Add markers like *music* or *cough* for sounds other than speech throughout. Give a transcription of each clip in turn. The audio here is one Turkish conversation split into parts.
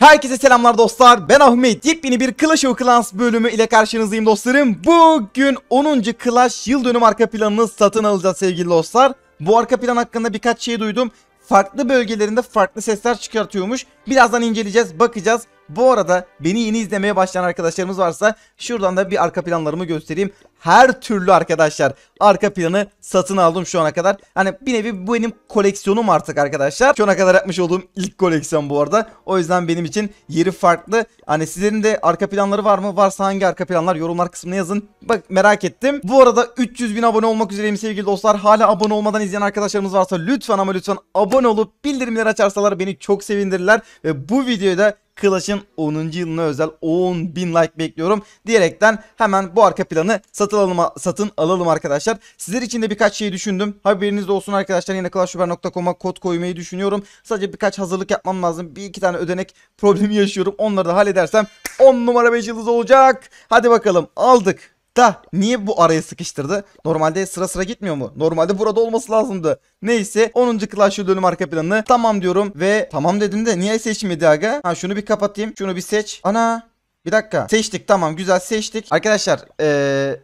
Herkese selamlar dostlar ben Ahmet yepyeni bir Clash of Clans bölümü ile karşınızdayım dostlarım Bugün 10. Clash yıl dönüm arka planını satın alacağız sevgili dostlar Bu arka plan hakkında birkaç şey duydum Farklı bölgelerinde farklı sesler çıkartıyormuş Birazdan inceleyeceğiz bakacağız bu arada beni yeni izlemeye başlayan arkadaşlarımız varsa şuradan da bir arka planlarımı göstereyim her türlü arkadaşlar arka planı satın aldım şu ana kadar. Hani bir nevi bu benim koleksiyonum artık arkadaşlar. Şu ana kadar yapmış olduğum ilk koleksiyon bu arada. O yüzden benim için yeri farklı. Hani sizlerin de arka planları var mı? Varsa hangi arka planlar yorumlar kısmına yazın. Bak merak ettim. Bu arada 300 bin abone olmak üzereyim sevgili dostlar. Hala abone olmadan izleyen arkadaşlarımız varsa lütfen ama lütfen abone olup bildirimleri açarsalar beni çok sevindirirler. Ve bu videoda da Clash'ın 10. yılına özel bin like bekliyorum diyerekten hemen bu arka planı satın satın alalım, satın alalım arkadaşlar. Sizler için de birkaç şey düşündüm. Haberiniz olsun arkadaşlar. Yine clashrober.com'a kod koymayı düşünüyorum. Sadece birkaç hazırlık yapmam lazım. Bir iki tane ödenek problemi yaşıyorum. Onları da halledersem 10 numara 5 yıldız olacak. Hadi bakalım aldık. Da niye bu araya sıkıştırdı? Normalde sıra sıra gitmiyor mu? Normalde burada olması lazımdı. Neyse 10. Clash dönüm arka planını tamam diyorum ve tamam dedim de niye seçmedi aga? Ha şunu bir kapatayım şunu bir seç. Ana bir dakika seçtik tamam güzel seçtik. Arkadaşlar ee,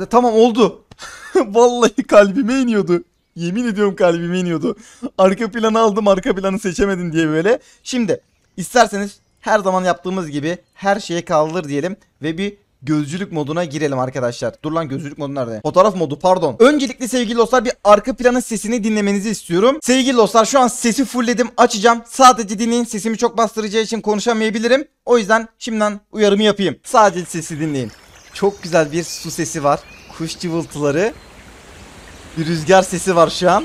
e, tamam oldu. *laughs* Vallahi kalbime iniyordu. Yemin ediyorum kalbime iniyordu. Arka planı aldım arka planı seçemedin diye böyle. Şimdi isterseniz her zaman yaptığımız gibi her şeye kaldır diyelim ve bir gözcülük moduna girelim arkadaşlar. Dur lan gözcülük modu nerede? Fotoğraf modu pardon. Öncelikle sevgili dostlar bir arka planın sesini dinlemenizi istiyorum. Sevgili dostlar şu an sesi fullledim açacağım. Sadece dinleyin sesimi çok bastıracağı için konuşamayabilirim. O yüzden şimdiden uyarımı yapayım. Sadece sesi dinleyin. Çok güzel bir su sesi var. Kuş cıvıltıları. Bir rüzgar sesi var şu an.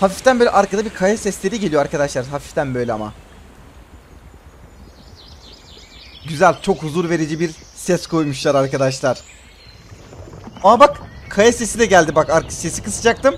Hafiften böyle arkada bir kaya sesleri geliyor arkadaşlar. Hafiften böyle ama. Güzel çok huzur verici bir ses koymuşlar arkadaşlar. Aa bak kaya sesi de geldi bak sesi kısacaktım.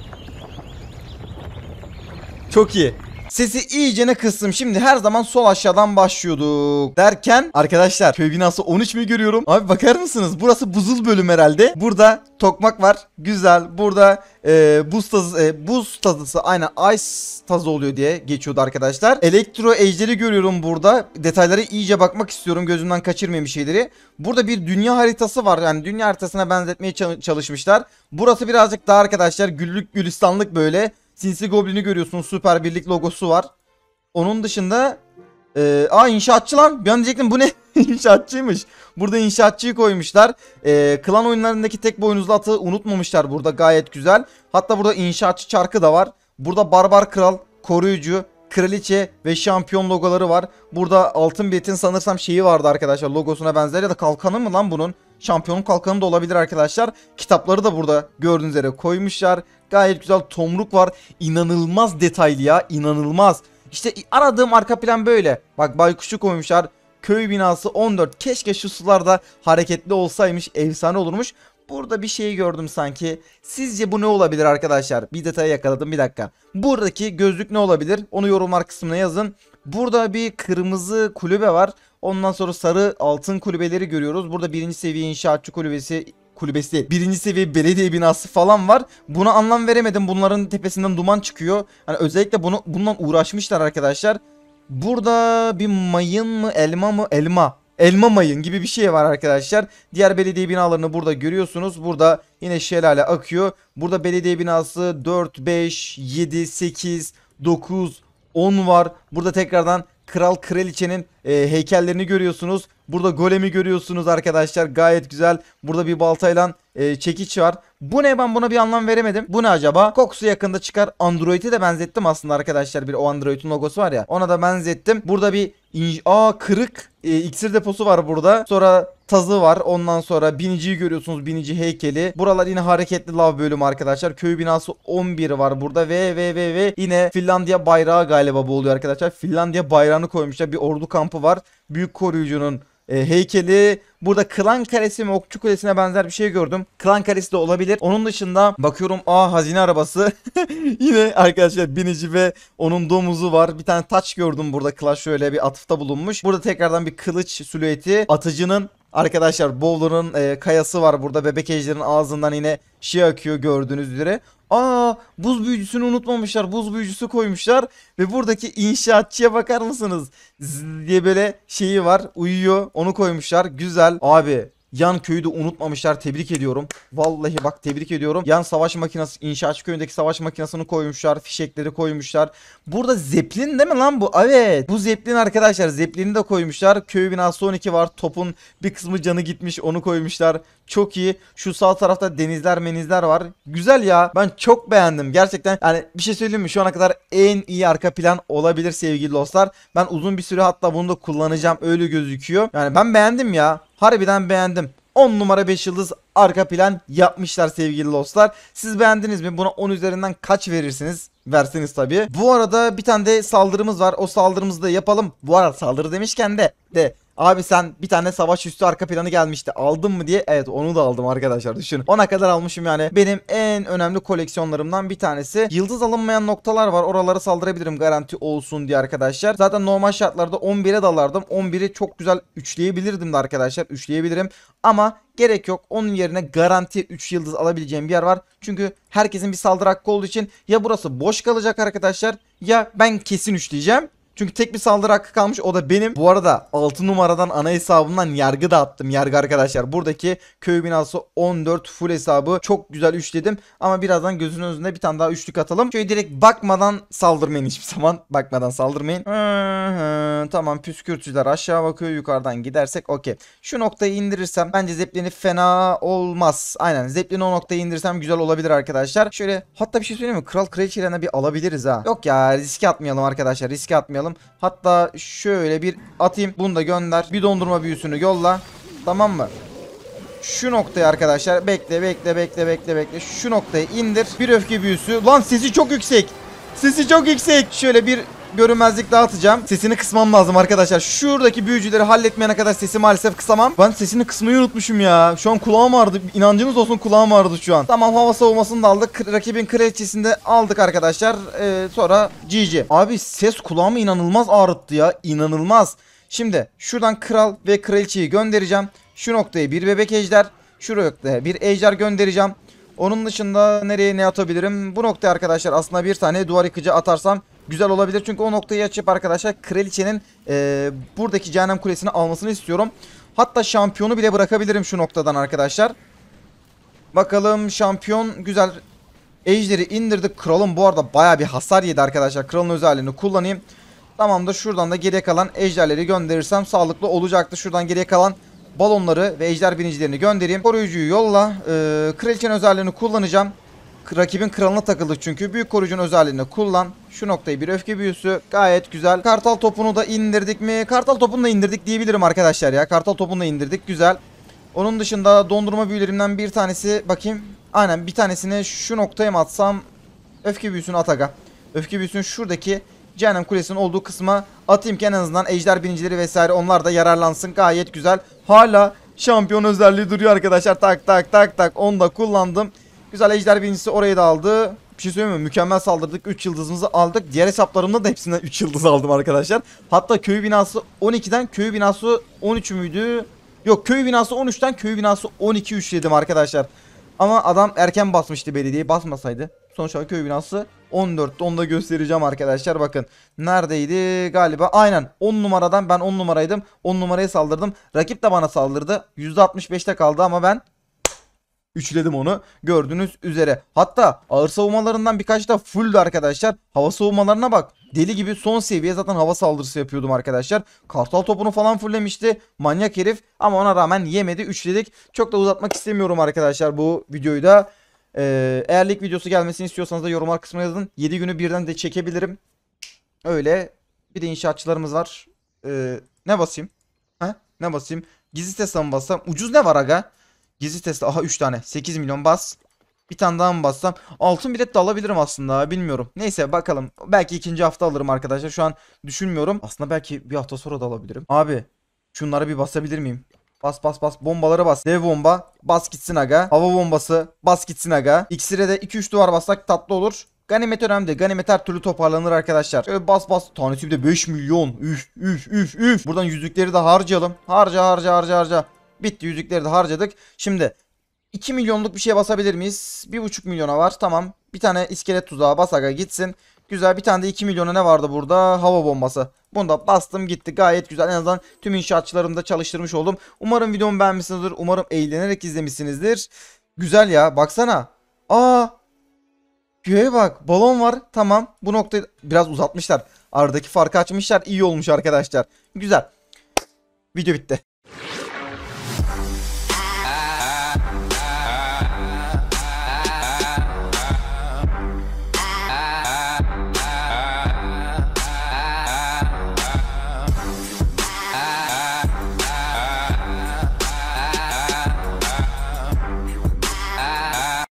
Çok iyi. Sesi iyicene kıstım. Şimdi her zaman sol aşağıdan başlıyorduk. Derken arkadaşlar köy binası 13 mi görüyorum? Abi bakar mısınız? Burası buzul bölüm herhalde. Burada tokmak var. Güzel. Burada e, buz tazı, e, buz tazısı aynen ice tazı oluyor diye geçiyordu arkadaşlar. Elektro ejderi görüyorum burada. Detaylara iyice bakmak istiyorum. Gözümden kaçırmayayım bir şeyleri. Burada bir dünya haritası var. Yani dünya haritasına benzetmeye çalışmışlar. Burası birazcık daha arkadaşlar güllük gülistanlık böyle. Sinsi Goblin'i görüyorsunuz. Süper Birlik logosu var. Onun dışında ee, aa inşaatçı lan. Bir an diyecektim bu ne? *laughs* inşaatçıymış. Burada inşaatçıyı koymuşlar. Ee, klan oyunlarındaki tek boynuzlu atı unutmamışlar burada gayet güzel. Hatta burada inşaatçı çarkı da var. Burada barbar kral, koruyucu, kraliçe ve şampiyon logoları var. Burada altın Betin sanırsam şeyi vardı arkadaşlar logosuna benzer ya da kalkanı mı lan bunun? Şampiyonun kalkanı da olabilir arkadaşlar. Kitapları da burada gördüğünüz üzere koymuşlar. Gayet güzel tomruk var. İnanılmaz detaylı ya inanılmaz. İşte aradığım arka plan böyle. Bak baykuşu koymuşlar. Köy binası 14. Keşke şu sularda hareketli olsaymış. Efsane olurmuş. Burada bir şey gördüm sanki. Sizce bu ne olabilir arkadaşlar? Bir detayı yakaladım bir dakika. Buradaki gözlük ne olabilir? Onu yorumlar kısmına yazın. Burada bir kırmızı kulübe var. Ondan sonra sarı altın kulübeleri görüyoruz. Burada birinci seviye inşaatçı kulübesi kulübesi değil. Birinci seviye belediye binası falan var. Buna anlam veremedim. Bunların tepesinden duman çıkıyor. Hani özellikle bunu bundan uğraşmışlar arkadaşlar. Burada bir mayın mı elma mı elma. Elma mayın gibi bir şey var arkadaşlar. Diğer belediye binalarını burada görüyorsunuz. Burada yine şelale akıyor. Burada belediye binası 4, 5, 7, 8, 9, 10 var. Burada tekrardan kral kraliçenin e, heykellerini görüyorsunuz. Burada golemi görüyorsunuz arkadaşlar. Gayet güzel. Burada bir baltayla e, çekiç var. Bu ne ben buna bir anlam veremedim. Bu ne acaba? Kokusu yakında çıkar. Android'i de benzettim aslında arkadaşlar. Bir o Android'in logosu var ya. Ona da benzettim. Burada bir inj Aa kırık e, iksir deposu var burada. Sonra tazı var. Ondan sonra biniciyi görüyorsunuz. Binici heykeli. Buralar yine hareketli lav bölümü arkadaşlar. Köy binası 11 var burada. Ve ve ve ve yine Finlandiya bayrağı galiba bu oluyor arkadaşlar. Finlandiya bayrağı bayrağını koymuşlar. Bir ordu kampı var. Büyük koruyucunun e, heykeli. Burada Klan Kalesi mi Okçu Kulesi'ne benzer bir şey gördüm. Klan Kalesi de olabilir. Onun dışında bakıyorum aa hazine arabası. *laughs* Yine arkadaşlar binici ve onun domuzu var. Bir tane taç gördüm burada Clash şöyle bir atıfta bulunmuş. Burada tekrardan bir kılıç silüeti. Atıcının Arkadaşlar Bowler'ın e, kayası var burada. Bebek ejderin ağzından yine şey akıyor gördüğünüz üzere. Aa buz büyücüsünü unutmamışlar. Buz büyücüsü koymuşlar. Ve buradaki inşaatçıya bakar mısınız? Zzz diye böyle şeyi var. Uyuyor. Onu koymuşlar. Güzel. Abi Yan köyü de unutmamışlar. Tebrik ediyorum. Vallahi bak tebrik ediyorum. Yan savaş makinası inşaatçı köyündeki savaş makinasını koymuşlar. Fişekleri koymuşlar. Burada zeplin değil mi lan bu? Evet. Bu zeplin arkadaşlar. Zeplini de koymuşlar. Köy binası 12 var. Topun bir kısmı canı gitmiş. Onu koymuşlar. Çok iyi. Şu sağ tarafta denizler menizler var. Güzel ya. Ben çok beğendim. Gerçekten yani bir şey söyleyeyim mi? Şu ana kadar en iyi arka plan olabilir sevgili dostlar. Ben uzun bir süre hatta bunu da kullanacağım. Öyle gözüküyor. Yani ben beğendim ya. Harbiden beğendim. 10 numara 5 yıldız arka plan yapmışlar sevgili dostlar. Siz beğendiniz mi? Buna 10 üzerinden kaç verirsiniz? Verseniz tabii. Bu arada bir tane de saldırımız var. O saldırımızı da yapalım. Bu arada saldırı demişken de de Abi sen bir tane savaş üstü arka planı gelmişti. Aldın mı diye. Evet onu da aldım arkadaşlar düşünün. Ona kadar almışım yani. Benim en önemli koleksiyonlarımdan bir tanesi. Yıldız alınmayan noktalar var. Oraları saldırabilirim garanti olsun diye arkadaşlar. Zaten normal şartlarda 11'e dalardım. 11'i çok güzel üçleyebilirdim de arkadaşlar. Üçleyebilirim. Ama gerek yok. Onun yerine garanti 3 yıldız alabileceğim bir yer var. Çünkü herkesin bir saldırı hakkı olduğu için ya burası boş kalacak arkadaşlar ya ben kesin üçleyeceğim çünkü tek bir saldırı hakkı kalmış o da benim. Bu arada 6 numaradan ana hesabından yargı da attım. Yargı arkadaşlar buradaki köy binası 14 full hesabı çok güzel üçledim. Ama birazdan gözünün önünde bir tane daha üçlük atalım. Şöyle direkt bakmadan saldırmayın hiçbir zaman. *laughs* Bakmadan saldırmayın. tamam püskürtücüler aşağı bakıyor yukarıdan gidersek okey. Şu noktayı indirirsem bence zeplini fena olmaz. Aynen zeplini o noktayı indirsem güzel olabilir arkadaşlar. Şöyle hatta bir şey söyleyeyim mi? Kral kraliçelerine bir alabiliriz ha. Yok ya riski atmayalım arkadaşlar Riski atmayalım yapalım. Hatta şöyle bir atayım. Bunu da gönder. Bir dondurma büyüsünü yolla. Tamam mı? Şu noktayı arkadaşlar bekle bekle bekle bekle bekle. Şu noktayı indir. Bir öfke büyüsü. Lan sesi çok yüksek. Sesi çok yüksek. Şöyle bir görünmezlik dağıtacağım. Sesini kısmam lazım arkadaşlar. Şuradaki büyücüleri halletmeyene kadar sesi maalesef kısamam. Ben sesini kısmayı unutmuşum ya. Şu an kulağım vardı. İnancınız olsun kulağım vardı şu an. Tamam hava savunmasını da aldık. Rakibin kraliçesini aldık arkadaşlar. Ee, sonra GG. Abi ses kulağımı inanılmaz ağrıttı ya. İnanılmaz. Şimdi şuradan kral ve kraliçeyi göndereceğim. Şu noktaya bir bebek ejder. Şuraya bir ejder göndereceğim. Onun dışında nereye ne atabilirim? Bu noktaya arkadaşlar aslında bir tane duvar yıkıcı atarsam güzel olabilir. Çünkü o noktayı açıp arkadaşlar kraliçenin e, buradaki cehennem kulesini almasını istiyorum. Hatta şampiyonu bile bırakabilirim şu noktadan arkadaşlar. Bakalım şampiyon güzel. Ejder'i indirdik. Kralım bu arada baya bir hasar yedi arkadaşlar. Kralın özelliğini kullanayım. Tamam da şuradan da geriye kalan ejderleri gönderirsem sağlıklı olacaktı. Şuradan geriye kalan balonları ve ejder binicilerini göndereyim. Koruyucuyu yolla. Ee, kraliçenin özelliğini kullanacağım. Rakibin kralına takıldık çünkü. Büyük koruyucunun özelliğini kullan. Şu noktayı bir öfke büyüsü. Gayet güzel. Kartal topunu da indirdik mi? Kartal topunu da indirdik diyebilirim arkadaşlar ya. Kartal topunu da indirdik. Güzel. Onun dışında dondurma büyülerimden bir tanesi. Bakayım. Aynen bir tanesini şu noktaya mı atsam? Öfke büyüsünü ataga. Öfke büyüsünü şuradaki cehennem kulesinin olduğu kısma atayım ki en azından ejder binicileri vesaire onlar da yararlansın. Gayet güzel. Hala şampiyon özelliği duruyor arkadaşlar. Tak tak tak tak. Onu da kullandım. Güzel ejder birincisi orayı da aldı. Bir şey söyleyeyim mi? Mükemmel saldırdık. 3 yıldızımızı aldık. Diğer hesaplarımda da hepsinden 3 yıldız aldım arkadaşlar. Hatta köy binası 12'den köy binası 13 müydü? Yok köy binası 13'ten köy binası 12 üçledim arkadaşlar. Ama adam erken basmıştı belediye basmasaydı. Sonuç olarak köy binası 14'te onu da göstereceğim arkadaşlar bakın. Neredeydi galiba aynen 10 numaradan ben 10 numaraydım. 10 numaraya saldırdım. Rakip de bana saldırdı. %65'te kaldı ama ben Üçledim onu. Gördüğünüz üzere. Hatta ağır savunmalarından birkaç da fulldü arkadaşlar. Hava savunmalarına bak. Deli gibi son seviye zaten hava saldırısı yapıyordum arkadaşlar. Kartal topunu falan fullemişti. Manyak herif. Ama ona rağmen yemedi. Üçledik. Çok da uzatmak istemiyorum arkadaşlar bu videoyu da. Ee, eğer lig videosu gelmesini istiyorsanız da yorumlar kısmına yazın. 7 günü birden de çekebilirim. Öyle. Bir de inşaatçılarımız var. Ee, ne basayım? Ha? Ne basayım? Gizli sesle mi bassam? Ucuz ne var aga? Gizli testi Aha 3 tane. 8 milyon bas. Bir tane daha mı bassam? Altın bilet de alabilirim aslında. Bilmiyorum. Neyse bakalım. Belki ikinci hafta alırım arkadaşlar. Şu an düşünmüyorum. Aslında belki bir hafta sonra da alabilirim. Abi şunlara bir basabilir miyim? Bas bas bas. Bombalara bas. Dev bomba. Bas gitsin aga. Hava bombası. Bas gitsin aga. İksire de 2-3 duvar bassak tatlı olur. Ganimet önemli. Ganimet her türlü toparlanır arkadaşlar. Şöyle bas bas. Tanesi bir de 5 milyon. Üf üf üf üf. Buradan yüzükleri de harcayalım. Harca harca harca harca. Bitti yüzükleri de harcadık. Şimdi 2 milyonluk bir şeye basabilir miyiz? 1,5 milyona var. Tamam. Bir tane iskelet tuzağı basaga gitsin. Güzel bir tane de 2 milyona ne vardı burada? Hava bombası. Bunu da bastım gitti. Gayet güzel. En azından tüm inşaatçılarımı da çalıştırmış oldum. Umarım videomu beğenmişsinizdir. Umarım eğlenerek izlemişsinizdir. Güzel ya. Baksana. Aa. Göğe bak. Balon var. Tamam. Bu noktayı biraz uzatmışlar. Aradaki farkı açmışlar. İyi olmuş arkadaşlar. Güzel. Video bitti.